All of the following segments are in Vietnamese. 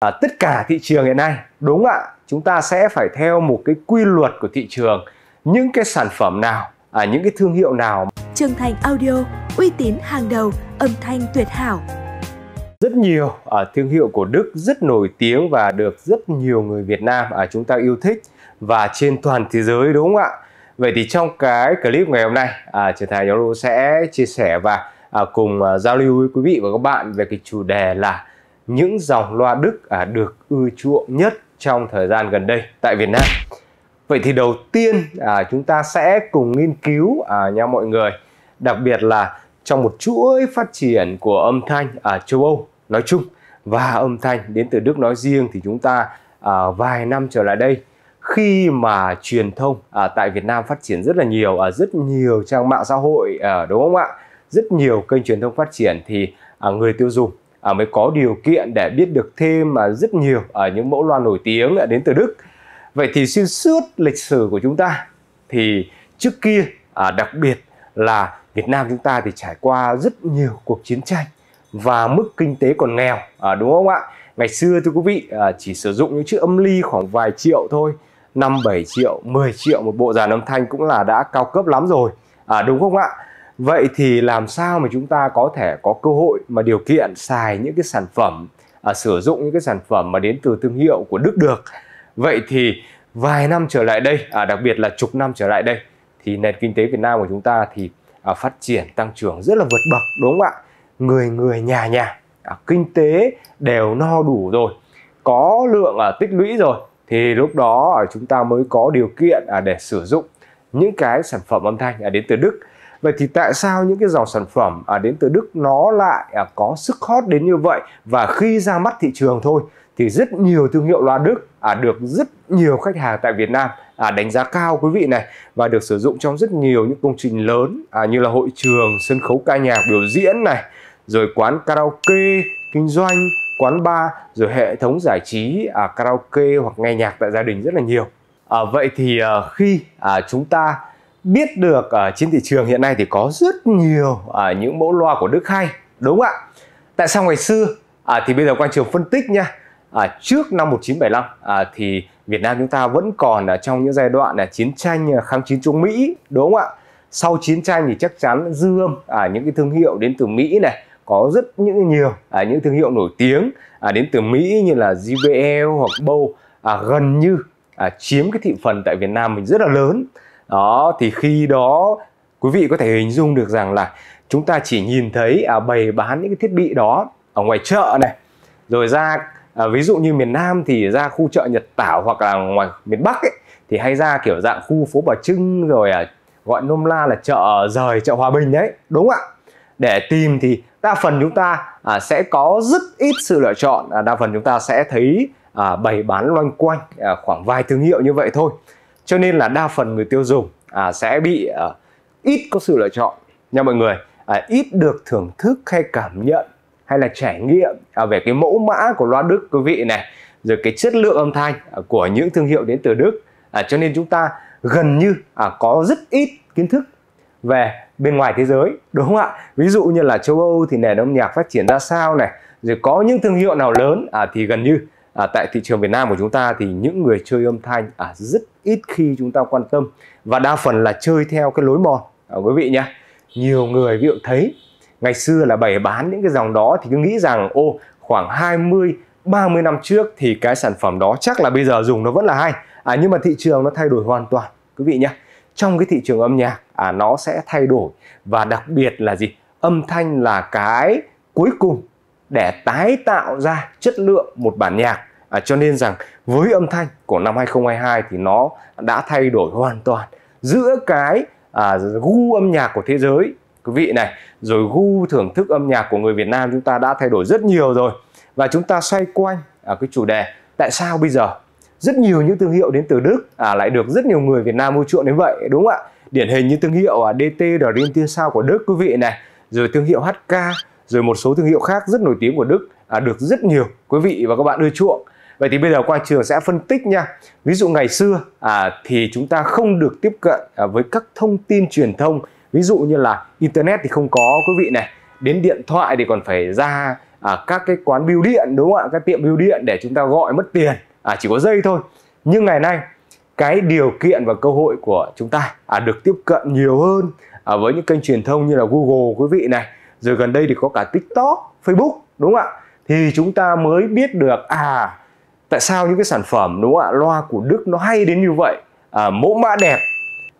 à, tất cả thị trường hiện nay đúng ạ chúng ta sẽ phải theo một cái quy luật của thị trường những cái sản phẩm nào à, những cái thương hiệu nào Trường Thành Audio uy tín hàng đầu âm thanh tuyệt hảo rất nhiều à, thương hiệu của Đức rất nổi tiếng và được rất nhiều người Việt Nam à, chúng ta yêu thích và trên toàn thế giới đúng không ạ vậy thì trong cái clip ngày hôm nay à, Trường Thành Audio sẽ chia sẻ và à, cùng à, giao lưu với quý vị và các bạn về cái chủ đề là những dòng loa Đức à, được ưa chuộng nhất trong thời gian gần đây tại Việt Nam. Vậy thì đầu tiên à, chúng ta sẽ cùng nghiên cứu à, nha mọi người, đặc biệt là trong một chuỗi phát triển của âm thanh ở à, châu Âu nói chung và âm thanh đến từ Đức nói riêng thì chúng ta à, vài năm trở lại đây khi mà truyền thông à, tại Việt Nam phát triển rất là nhiều ở à, rất nhiều trang mạng xã hội à, đúng không ạ? Rất nhiều kênh truyền thông phát triển thì à, người tiêu dùng à, mới có điều kiện để biết được thêm mà rất nhiều ở à, những mẫu loa nổi tiếng đã đến từ Đức. Vậy thì xuyên suốt lịch sử của chúng ta thì trước kia à, đặc biệt là Việt Nam chúng ta thì trải qua rất nhiều cuộc chiến tranh và mức kinh tế còn nghèo à, đúng không ạ? Ngày xưa thưa quý vị à, chỉ sử dụng những chiếc âm ly khoảng vài triệu thôi 5, 7 triệu, 10 triệu một bộ dàn âm thanh cũng là đã cao cấp lắm rồi à, đúng không ạ? vậy thì làm sao mà chúng ta có thể có cơ hội mà điều kiện xài những cái sản phẩm à, sử dụng những cái sản phẩm mà đến từ thương hiệu của Đức được vậy thì vài năm trở lại đây à, đặc biệt là chục năm trở lại đây thì nền kinh tế Việt Nam của chúng ta thì à, phát triển tăng trưởng rất là vượt bậc đúng không ạ người người nhà nhà à, kinh tế đều no đủ rồi có lượng à, tích lũy rồi thì lúc đó à, chúng ta mới có điều kiện à, để sử dụng những cái sản phẩm âm thanh à, đến từ Đức Vậy thì tại sao những cái dòng sản phẩm à, đến từ Đức nó lại à, có sức hot đến như vậy và khi ra mắt thị trường thôi thì rất nhiều thương hiệu loa Đức à, được rất nhiều khách hàng tại Việt Nam à, đánh giá cao quý vị này và được sử dụng trong rất nhiều những công trình lớn à, như là hội trường, sân khấu ca nhạc biểu diễn này, rồi quán karaoke, kinh doanh, quán bar, rồi hệ thống giải trí à, karaoke hoặc nghe nhạc tại gia đình rất là nhiều. À, vậy thì à, khi à, chúng ta biết được ở à, trên thị trường hiện nay thì có rất nhiều ở à, những mẫu loa của Đức hay đúng không ạ tại sao ngày xưa à, thì bây giờ quan trường phân tích nha à, trước năm 1975 à, thì Việt Nam chúng ta vẫn còn ở trong những giai đoạn là chiến tranh à, kháng chiến chống Mỹ đúng không ạ sau chiến tranh thì chắc chắn dư âm à, những cái thương hiệu đến từ Mỹ này có rất những nhiều à, những thương hiệu nổi tiếng à, đến từ Mỹ như là JBL hoặc Bose à, gần như à, chiếm cái thị phần tại Việt Nam mình rất là lớn đó thì khi đó quý vị có thể hình dung được rằng là chúng ta chỉ nhìn thấy à, bày bán những cái thiết bị đó ở ngoài chợ này rồi ra à, ví dụ như miền Nam thì ra khu chợ Nhật Tảo hoặc là ngoài miền Bắc ấy thì hay ra kiểu dạng khu phố Bà Trưng rồi à, gọi nôm la là chợ rời chợ Hòa Bình đấy đúng ạ để tìm thì đa phần chúng ta à, sẽ có rất ít sự lựa chọn à, đa phần chúng ta sẽ thấy à, bày bán loanh quanh à, khoảng vài thương hiệu như vậy thôi cho nên là đa phần người tiêu dùng à, sẽ bị à, ít có sự lựa chọn nha mọi người à, ít được thưởng thức hay cảm nhận hay là trải nghiệm à, về cái mẫu mã của loa Đức quý vị này rồi cái chất lượng âm thanh à, của những thương hiệu đến từ Đức à, cho nên chúng ta gần như à, có rất ít kiến thức về bên ngoài thế giới đúng không ạ ví dụ như là châu Âu thì nền âm nhạc phát triển ra sao này rồi có những thương hiệu nào lớn à, thì gần như à, tại thị trường Việt Nam của chúng ta thì những người chơi âm thanh à, rất ít khi chúng ta quan tâm và đa phần là chơi theo cái lối mòn à, quý vị nhé nhiều người ví dụ thấy ngày xưa là bày bán những cái dòng đó thì cứ nghĩ rằng ô khoảng 20 30 năm trước thì cái sản phẩm đó chắc là bây giờ dùng nó vẫn là hay à, nhưng mà thị trường nó thay đổi hoàn toàn quý vị nhé trong cái thị trường âm nhạc à, nó sẽ thay đổi và đặc biệt là gì âm thanh là cái cuối cùng để tái tạo ra chất lượng một bản nhạc à, cho nên rằng với âm thanh của năm 2022 thì nó đã thay đổi hoàn toàn giữa cái à, gu âm nhạc của thế giới quý vị này rồi gu thưởng thức âm nhạc của người Việt Nam chúng ta đã thay đổi rất nhiều rồi và chúng ta xoay quanh à, cái chủ đề tại sao bây giờ rất nhiều những thương hiệu đến từ Đức à, lại được rất nhiều người Việt Nam mua chuộng đến vậy đúng không ạ điển hình như thương hiệu à, DT Dream Tiên Sao của Đức quý vị này rồi thương hiệu HK rồi một số thương hiệu khác rất nổi tiếng của Đức à, được rất nhiều quý vị và các bạn ưa chuộng. Vậy thì bây giờ Quang Trường sẽ phân tích nha. Ví dụ ngày xưa à, thì chúng ta không được tiếp cận à, với các thông tin truyền thông. Ví dụ như là Internet thì không có quý vị này. Đến điện thoại thì còn phải ra à, các cái quán bưu điện đúng không ạ? Các tiệm bưu điện để chúng ta gọi mất tiền. À, chỉ có dây thôi. Nhưng ngày nay cái điều kiện và cơ hội của chúng ta à, được tiếp cận nhiều hơn à, với những kênh truyền thông như là Google quý vị này rồi gần đây thì có cả tiktok facebook đúng không ạ thì chúng ta mới biết được à tại sao những cái sản phẩm đúng không ạ loa của đức nó hay đến như vậy à, mẫu mã đẹp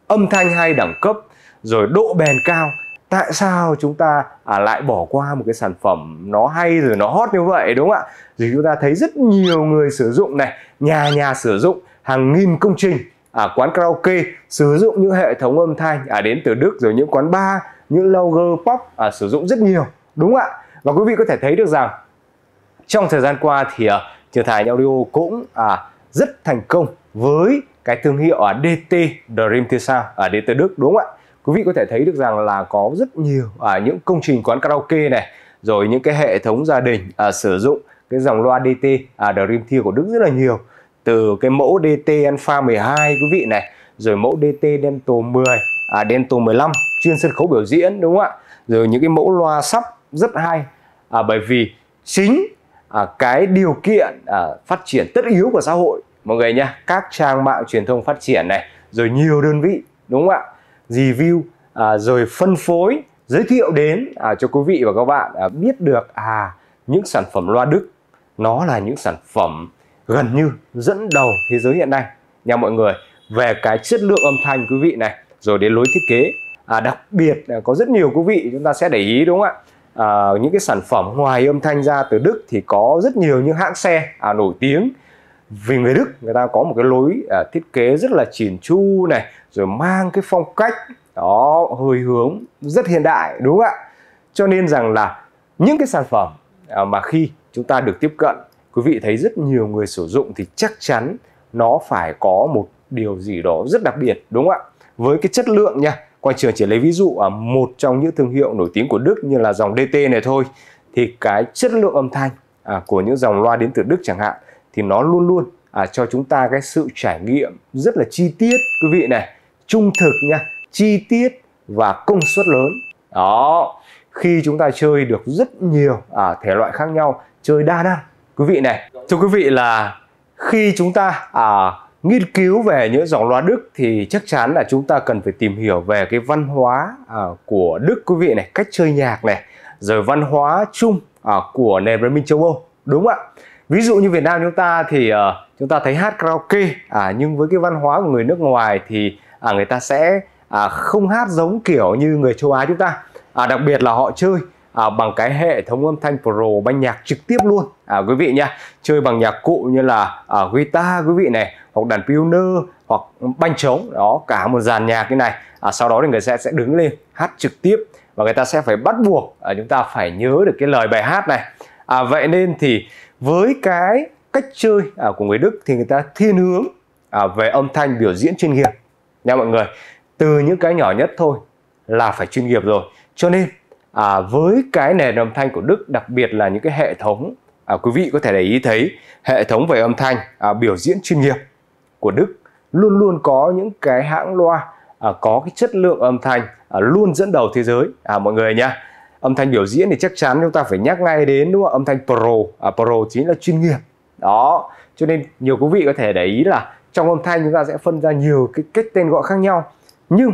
âm thanh hay đẳng cấp rồi độ bền cao tại sao chúng ta à, lại bỏ qua một cái sản phẩm nó hay rồi nó hot như vậy đúng không ạ thì chúng ta thấy rất nhiều người sử dụng này nhà nhà sử dụng hàng nghìn công trình à, quán karaoke sử dụng những hệ thống âm thanh à, đến từ đức rồi những quán bar những logo pop à, sử dụng rất nhiều đúng ạ và quý vị có thể thấy được rằng trong thời gian qua thì à, Thiệt Thái Audio cũng à, rất thành công với cái thương hiệu ở à, DT Dream Theater Sound à, ở DT Đức đúng không ạ? Quý vị có thể thấy được rằng là có rất nhiều à, những công trình quán karaoke này, rồi những cái hệ thống gia đình à, sử dụng cái dòng loa DT à, Dream Theater của Đức rất là nhiều. Từ cái mẫu DT Alpha 12 quý vị này, rồi mẫu DT Dental 10, à, Dental 15 chuyên sân khấu biểu diễn đúng không ạ rồi những cái mẫu loa sắp rất hay à, bởi vì chính à, cái điều kiện à, phát triển tất yếu của xã hội mọi người nhá các trang mạng truyền thông phát triển này rồi nhiều đơn vị đúng không ạ review à, rồi phân phối giới thiệu đến à, cho quý vị và các bạn à, biết được à những sản phẩm loa Đức nó là những sản phẩm gần như dẫn đầu thế giới hiện nay nha mọi người về cái chất lượng âm thanh quý vị này rồi đến lối thiết kế à, đặc biệt là có rất nhiều quý vị chúng ta sẽ để ý đúng không ạ à, những cái sản phẩm ngoài âm thanh ra từ Đức thì có rất nhiều những hãng xe à, nổi tiếng vì người Đức người ta có một cái lối à, thiết kế rất là chỉn chu này rồi mang cái phong cách đó hơi hướng rất hiện đại đúng không ạ cho nên rằng là những cái sản phẩm à, mà khi chúng ta được tiếp cận quý vị thấy rất nhiều người sử dụng thì chắc chắn nó phải có một điều gì đó rất đặc biệt đúng không ạ với cái chất lượng nha quay trường chỉ lấy ví dụ ở à, một trong những thương hiệu nổi tiếng của Đức như là dòng DT này thôi thì cái chất lượng âm thanh à, của những dòng loa đến từ Đức chẳng hạn thì nó luôn luôn à, cho chúng ta cái sự trải nghiệm rất là chi tiết quý vị này trung thực nha chi tiết và công suất lớn đó khi chúng ta chơi được rất nhiều à, thể loại khác nhau chơi đa năng quý vị này thưa quý vị là khi chúng ta à, nghiên cứu về những dòng loa Đức thì chắc chắn là chúng ta cần phải tìm hiểu về cái văn hóa à, của Đức quý vị này, cách chơi nhạc này, rồi văn hóa chung à, của nền văn minh châu Âu, đúng không ạ? Ví dụ như Việt Nam chúng ta thì à, chúng ta thấy hát karaoke, à, nhưng với cái văn hóa của người nước ngoài thì à, người ta sẽ à, không hát giống kiểu như người châu Á chúng ta, à, đặc biệt là họ chơi à, bằng cái hệ thống âm thanh Pro ban nhạc trực tiếp luôn à, quý vị nhá chơi bằng nhạc cụ như là à, guitar quý vị này hoặc đàn piano hoặc banh trống đó cả một dàn nhạc như này à, sau đó thì người sẽ sẽ đứng lên hát trực tiếp và người ta sẽ phải bắt buộc à, chúng ta phải nhớ được cái lời bài hát này à, vậy nên thì với cái cách chơi à, của người Đức thì người ta thiên hướng à, về âm thanh biểu diễn chuyên nghiệp nha mọi người từ những cái nhỏ nhất thôi là phải chuyên nghiệp rồi cho nên à, với cái nền âm thanh của Đức đặc biệt là những cái hệ thống à, quý vị có thể để ý thấy hệ thống về âm thanh à, biểu diễn chuyên nghiệp của Đức luôn luôn có những cái hãng loa à, có cái chất lượng âm thanh à, luôn dẫn đầu thế giới à, mọi người nha âm thanh biểu diễn thì chắc chắn chúng ta phải nhắc ngay đến đúng không âm thanh pro à, pro chính là chuyên nghiệp đó cho nên nhiều quý vị có thể để ý là trong âm thanh chúng ta sẽ phân ra nhiều cái cách tên gọi khác nhau nhưng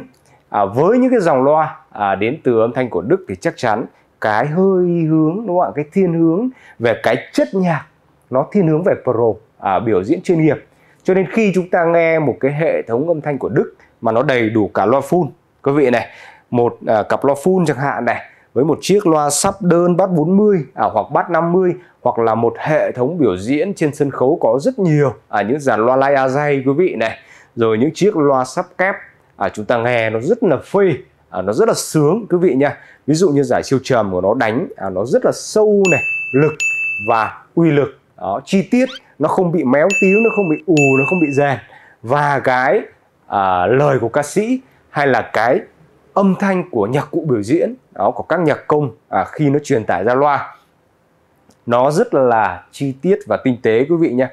à, với những cái dòng loa à, đến từ âm thanh của Đức thì chắc chắn cái hơi hướng đúng không ạ cái thiên hướng về cái chất nhạc nó thiên hướng về pro à, biểu diễn chuyên nghiệp cho nên khi chúng ta nghe một cái hệ thống âm thanh của Đức mà nó đầy đủ cả loa full quý vị này một à, cặp loa full chẳng hạn này với một chiếc loa sắp đơn bát 40 à, hoặc bát 50 hoặc là một hệ thống biểu diễn trên sân khấu có rất nhiều à, những dàn loa lai a dây quý vị này rồi những chiếc loa sắp kép à, chúng ta nghe nó rất là phê à, nó rất là sướng quý vị nha ví dụ như giải siêu trầm của nó đánh à, nó rất là sâu này lực và uy lực đó, chi tiết nó không bị méo tíu nó không bị ù nó không bị rèn và cái à, lời của ca sĩ hay là cái âm thanh của nhạc cụ biểu diễn đó của các nhạc công à, khi nó truyền tải ra loa nó rất là chi tiết và tinh tế quý vị nhé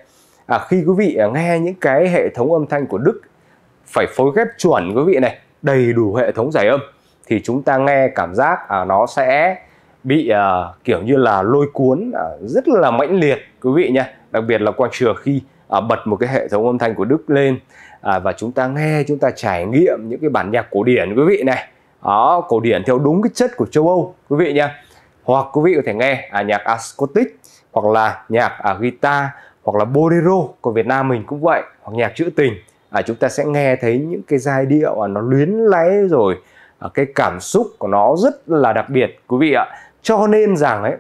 à, khi quý vị nghe những cái hệ thống âm thanh của Đức phải phối ghép chuẩn quý vị này đầy đủ hệ thống giải âm thì chúng ta nghe cảm giác à, nó sẽ bị à, kiểu như là lôi cuốn à, rất là mãnh liệt quý vị nhé đặc biệt là quang trường khi à, bật một cái hệ thống âm thanh của Đức lên à, và chúng ta nghe chúng ta trải nghiệm những cái bản nhạc cổ điển quý vị này đó cổ điển theo đúng cái chất của châu Âu quý vị nhé hoặc quý vị có thể nghe à, nhạc acoustic hoặc là nhạc à, guitar hoặc là bolero của Việt Nam mình cũng vậy hoặc nhạc trữ tình à, chúng ta sẽ nghe thấy những cái giai điệu à, nó luyến láy rồi à, cái cảm xúc của nó rất là đặc biệt quý vị ạ cho nên rằng ấy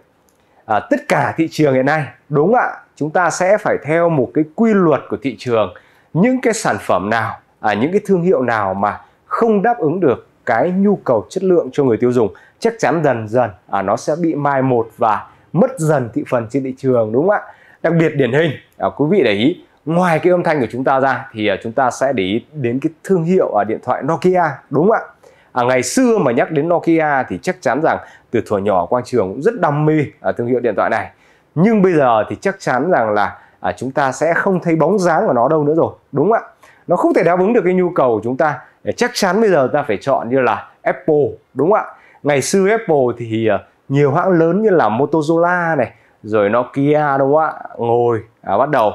à, tất cả thị trường hiện nay đúng ạ chúng ta sẽ phải theo một cái quy luật của thị trường những cái sản phẩm nào à, những cái thương hiệu nào mà không đáp ứng được cái nhu cầu chất lượng cho người tiêu dùng chắc chắn dần dần à, nó sẽ bị mai một và mất dần thị phần trên thị trường đúng không ạ đặc biệt điển hình à, quý vị để ý ngoài cái âm thanh của chúng ta ra thì à, chúng ta sẽ để ý đến cái thương hiệu à, điện thoại Nokia đúng không ạ À, ngày xưa mà nhắc đến Nokia thì chắc chắn rằng từ thuở nhỏ Quang Trường cũng rất đam mê ở à, thương hiệu điện thoại này. Nhưng bây giờ thì chắc chắn rằng là à, chúng ta sẽ không thấy bóng dáng của nó đâu nữa rồi, đúng không ạ? Nó không thể đáp ứng được cái nhu cầu của chúng ta. Chắc chắn bây giờ ta phải chọn như là Apple, đúng không ạ? Ngày xưa Apple thì nhiều hãng lớn như là Motorola này, rồi Nokia đúng không ạ? Ngồi à, bắt đầu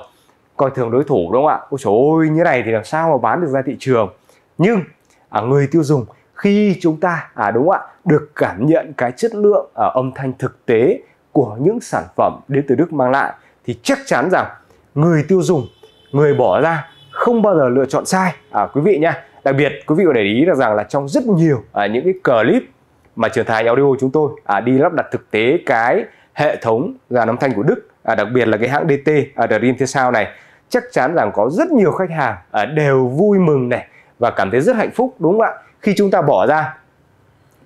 coi thường đối thủ đúng không ạ ôi trời ơi như này thì làm sao mà bán được ra thị trường nhưng à, người tiêu dùng khi chúng ta à đúng không ạ được cảm nhận cái chất lượng ở à, âm thanh thực tế của những sản phẩm đến từ Đức mang lại thì chắc chắn rằng người tiêu dùng người bỏ ra không bao giờ lựa chọn sai à quý vị nhá đặc biệt quý vị có để ý là rằng là trong rất nhiều à, những cái clip mà trường thái audio chúng tôi à, đi lắp đặt thực tế cái hệ thống dàn âm thanh của Đức à, đặc biệt là cái hãng DT à, Dream thế sao này chắc chắn rằng có rất nhiều khách hàng à, đều vui mừng này và cảm thấy rất hạnh phúc đúng không ạ khi chúng ta bỏ ra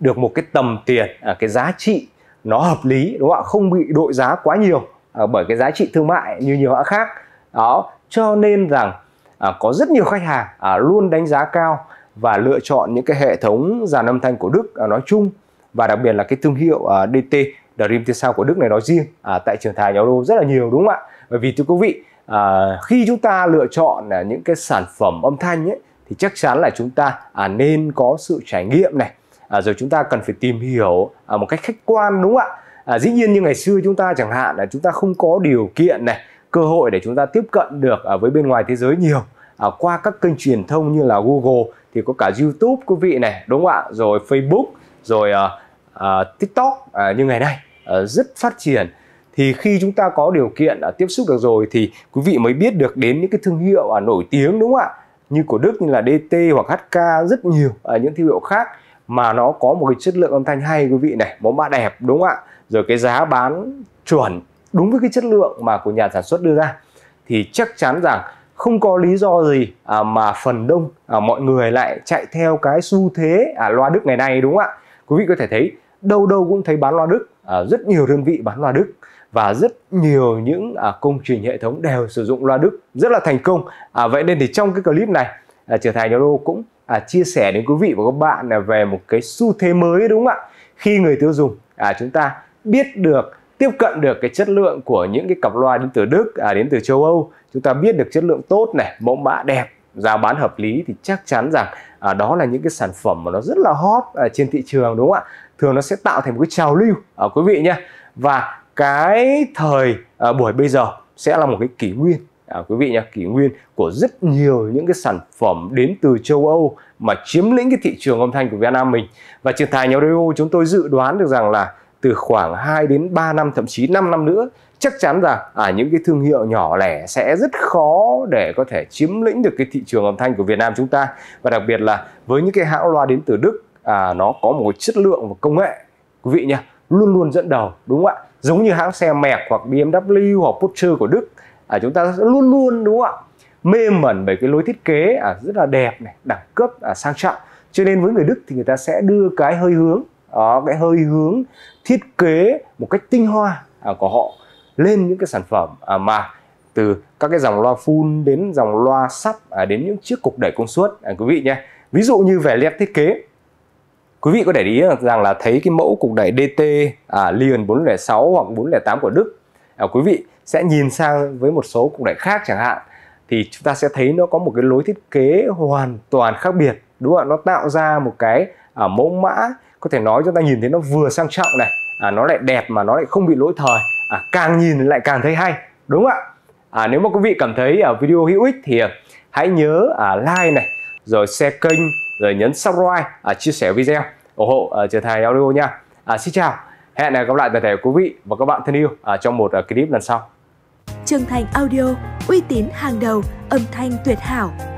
được một cái tầm tiền à, cái giá trị nó hợp lý đúng không ạ không bị đội giá quá nhiều à, bởi cái giá trị thương mại như nhiều hãng khác đó cho nên rằng à, có rất nhiều khách hàng à, luôn đánh giá cao và lựa chọn những cái hệ thống dàn âm thanh của Đức à, nói chung và đặc biệt là cái thương hiệu à, DT Dream Team Sound của Đức này nói riêng à, tại trường thái nhà đô rất là nhiều đúng không ạ? Bởi vì thưa quý vị à, khi chúng ta lựa chọn à, những cái sản phẩm âm thanh ấy thì chắc chắn là chúng ta à, nên có sự trải nghiệm này à, rồi chúng ta cần phải tìm hiểu à, một cách khách quan đúng không ạ? À, dĩ nhiên như ngày xưa chúng ta chẳng hạn là chúng ta không có điều kiện này cơ hội để chúng ta tiếp cận được à, với bên ngoài thế giới nhiều à, qua các kênh truyền thông như là Google thì có cả YouTube quý vị này đúng không ạ rồi Facebook rồi à, à, TikTok à, như ngày nay Ờ, rất phát triển thì khi chúng ta có điều kiện à, tiếp xúc được rồi thì quý vị mới biết được đến những cái thương hiệu à, nổi tiếng đúng không ạ như của Đức như là DT hoặc HK rất nhiều à, những thương hiệu khác mà nó có một cái chất lượng âm thanh hay quý vị này mẫu mã đẹp đúng không ạ rồi cái giá bán chuẩn đúng với cái chất lượng mà của nhà sản xuất đưa ra thì chắc chắn rằng không có lý do gì mà phần đông mọi người lại chạy theo cái xu thế loa Đức ngày nay đúng không ạ quý vị có thể thấy đâu đâu cũng thấy bán loa Đức À, rất nhiều đơn vị bán loa Đức và rất nhiều những à, công trình hệ thống đều sử dụng loa Đức rất là thành công. À, vậy nên thì trong cái clip này à, trở thành Yolo cũng à, chia sẻ đến quý vị và các bạn à, về một cái xu thế mới đúng không ạ? Khi người tiêu dùng à, chúng ta biết được tiếp cận được cái chất lượng của những cái cặp loa đến từ Đức à, đến từ châu Âu chúng ta biết được chất lượng tốt này mẫu mã đẹp giá bán hợp lý thì chắc chắn rằng à, đó là những cái sản phẩm mà nó rất là hot à, trên thị trường đúng không ạ thường nó sẽ tạo thành một cái trào lưu ở quý vị nhé và cái thời à, buổi bây giờ sẽ là một cái kỷ nguyên à, quý vị nhé kỷ nguyên của rất nhiều những cái sản phẩm đến từ châu Âu mà chiếm lĩnh cái thị trường âm thanh của Việt Nam mình và trường tài nhà radio chúng tôi dự đoán được rằng là từ khoảng 2 đến 3 năm thậm chí 5 năm nữa chắc chắn là à, những cái thương hiệu nhỏ lẻ sẽ rất khó để có thể chiếm lĩnh được cái thị trường âm thanh của Việt Nam chúng ta và đặc biệt là với những cái hãng loa đến từ Đức à, nó có một chất lượng và công nghệ quý vị nhá, luôn luôn dẫn đầu đúng không ạ giống như hãng xe mẹc hoặc BMW hoặc Porsche của Đức à, chúng ta luôn luôn đúng không ạ mê mẩn bởi cái lối thiết kế à, rất là đẹp này đẳng cấp à, sang trọng cho nên với người Đức thì người ta sẽ đưa cái hơi hướng đó, cái hơi hướng thiết kế một cách tinh hoa à, của họ lên những cái sản phẩm à, mà từ các cái dòng loa full đến dòng loa sắp à, đến những chiếc cục đẩy công suất à, quý vị nhé ví dụ như vẻ đẹp thiết kế Quý vị có để ý rằng là thấy cái mẫu cục đẩy DT à, Lion 406 hoặc 408 của Đức à, Quý vị sẽ nhìn sang với một số cục đẩy khác chẳng hạn Thì chúng ta sẽ thấy nó có một cái lối thiết kế hoàn toàn khác biệt Đúng không ạ? Nó tạo ra một cái à, mẫu mã Có thể nói chúng ta nhìn thấy nó vừa sang trọng này à, Nó lại đẹp mà nó lại không bị lỗi thời à, Càng nhìn lại càng thấy hay Đúng không ạ? À, nếu mà quý vị cảm thấy à, video hữu ích thì à, hãy nhớ à, like này rồi share kênh rồi nhấn subscribe à, chia sẻ video ủng hộ à, trở thành audio nha à, xin chào hẹn gặp lại toàn thể quý vị và các bạn thân yêu à, trong một à, clip lần sau Trường Thành Audio, uy tín hàng đầu, âm thanh tuyệt hảo.